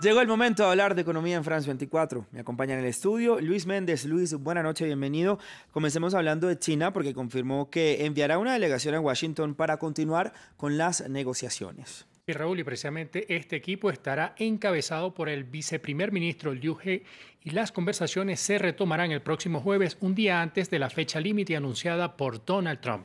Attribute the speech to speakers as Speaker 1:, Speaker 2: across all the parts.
Speaker 1: Llegó el momento de hablar de economía en France 24. Me acompaña en el estudio Luis Méndez. Luis, buena noche, bienvenido. Comencemos hablando de China porque confirmó que enviará una delegación a Washington para continuar con las negociaciones.
Speaker 2: Y Raúl, y precisamente este equipo estará encabezado por el viceprimer ministro Liu He y las conversaciones se retomarán el próximo jueves, un día antes de la fecha límite anunciada por Donald Trump.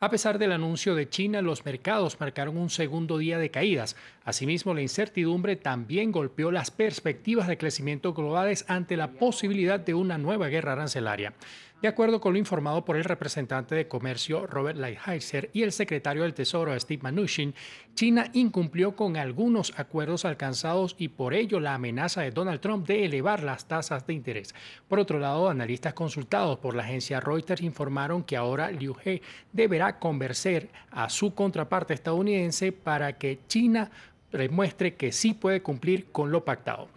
Speaker 2: A pesar del anuncio de China, los mercados marcaron un segundo día de caídas. Asimismo, la incertidumbre también golpeó las perspectivas de crecimiento globales ante la posibilidad de una nueva guerra arancelaria de acuerdo con lo informado por el representante de comercio Robert Lighthizer y el secretario del Tesoro Steve Mnuchin, China incumplió con algunos acuerdos alcanzados y por ello la amenaza de Donald Trump de elevar las tasas de interés. Por otro lado, analistas consultados por la agencia Reuters informaron que ahora Liu He deberá convencer a su contraparte estadounidense para que China demuestre que sí puede cumplir con lo pactado.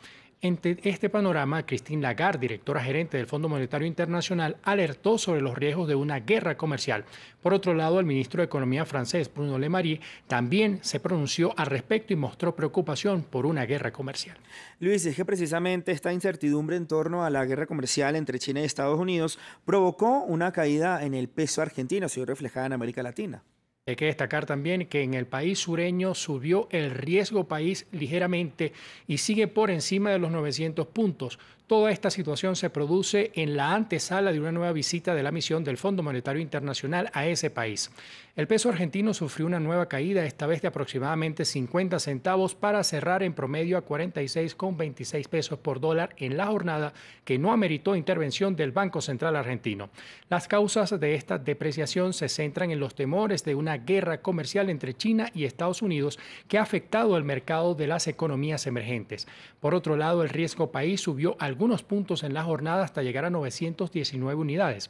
Speaker 2: En este panorama, Christine Lagarde, directora gerente del Fondo Monetario Internacional, alertó sobre los riesgos de una guerra comercial. Por otro lado, el ministro de Economía francés, Bruno Le Maire, también se pronunció al respecto y mostró preocupación
Speaker 1: por una guerra comercial. Luis, es que precisamente esta incertidumbre en torno a la guerra comercial entre China y Estados Unidos provocó una caída en el peso argentino, se reflejada en América Latina.
Speaker 2: Hay que destacar también que en el país sureño subió el riesgo país ligeramente y sigue por encima de los 900 puntos. Toda esta situación se produce en la antesala de una nueva visita de la misión del Fondo Monetario Internacional a ese país. El peso argentino sufrió una nueva caída, esta vez de aproximadamente 50 centavos para cerrar en promedio a 46,26 pesos por dólar en la jornada que no ameritó intervención del Banco Central argentino. Las causas de esta depreciación se centran en los temores de una guerra comercial entre China y Estados Unidos que ha afectado al mercado de las economías emergentes. Por otro lado, el riesgo país subió algunos puntos en la jornada hasta llegar a 919 unidades.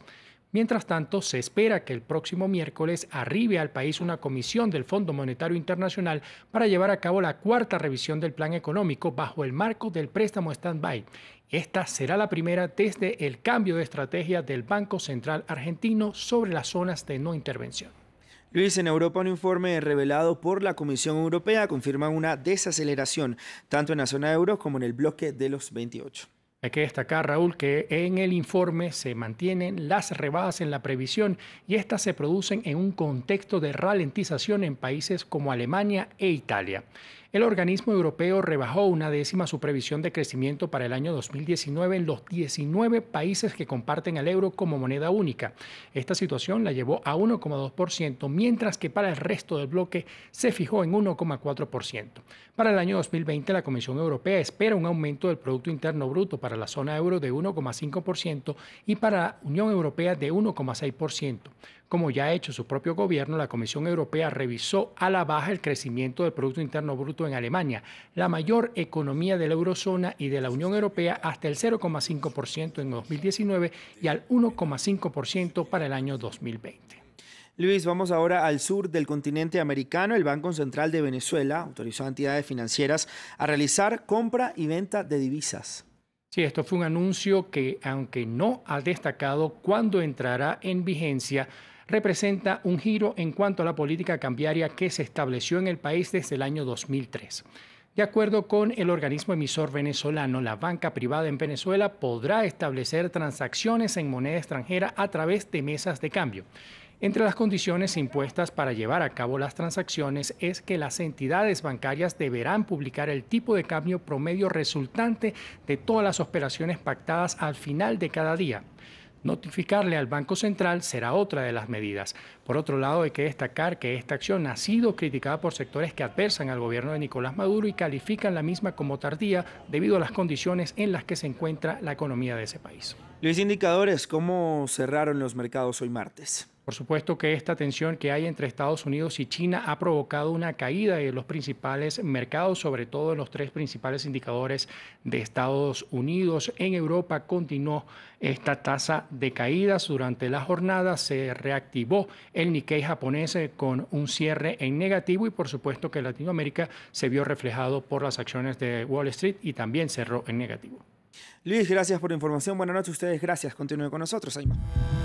Speaker 2: Mientras tanto, se espera que el próximo miércoles arribe al país una comisión del Fondo Monetario Internacional para llevar a cabo la cuarta revisión del plan económico bajo el marco del préstamo Stand-by. Esta será la primera desde el cambio de estrategia del Banco Central Argentino sobre las zonas de no intervención.
Speaker 1: Luis, en Europa un informe revelado por la Comisión Europea confirma una desaceleración tanto en la zona euro como en el bloque de los 28.
Speaker 2: Hay que destacar, Raúl, que en el informe se mantienen las rebadas en la previsión y estas se producen en un contexto de ralentización en países como Alemania e Italia el organismo europeo rebajó una décima su previsión de crecimiento para el año 2019 en los 19 países que comparten el euro como moneda única. Esta situación la llevó a 1,2%, mientras que para el resto del bloque se fijó en 1,4%. Para el año 2020, la Comisión Europea espera un aumento del Producto Interno Bruto para la zona euro de 1,5% y para la Unión Europea de 1,6%. Como ya ha hecho su propio gobierno, la Comisión Europea revisó a la baja el crecimiento del Producto Interno Bruto en Alemania, la mayor economía de la eurozona y de la Unión Europea, hasta el 0,5% en 2019 y al 1,5% para el año 2020.
Speaker 1: Luis, vamos ahora al sur del continente americano. El Banco Central de Venezuela autorizó a entidades financieras a realizar compra y venta de divisas.
Speaker 2: Sí, esto fue un anuncio que, aunque no ha destacado cuándo entrará en vigencia, representa un giro en cuanto a la política cambiaria que se estableció en el país desde el año 2003. De acuerdo con el organismo emisor venezolano, la banca privada en Venezuela podrá establecer transacciones en moneda extranjera a través de mesas de cambio. Entre las condiciones impuestas para llevar a cabo las transacciones es que las entidades bancarias deberán publicar el tipo de cambio promedio resultante de todas las operaciones pactadas al final de cada día. Notificarle al Banco Central será otra de las medidas. Por otro lado, hay que destacar que esta acción ha sido criticada por sectores que adversan al gobierno de Nicolás Maduro y califican la misma como tardía debido a las condiciones en las que se encuentra la economía de ese país.
Speaker 1: Luis, indicadores, ¿cómo cerraron los mercados hoy martes? Por supuesto que esta tensión que
Speaker 2: hay entre Estados Unidos y China ha provocado una caída de los principales mercados, sobre todo en los tres principales indicadores de Estados Unidos. En Europa continuó esta tasa de caídas. Durante la jornada se reactivó el Nikkei japonés eh, con un cierre en negativo y por supuesto que Latinoamérica se vio reflejado por las acciones de Wall Street y también cerró en negativo.
Speaker 1: Luis, gracias por la información. Buenas noches a ustedes. Gracias. Continúe con nosotros, Ayman.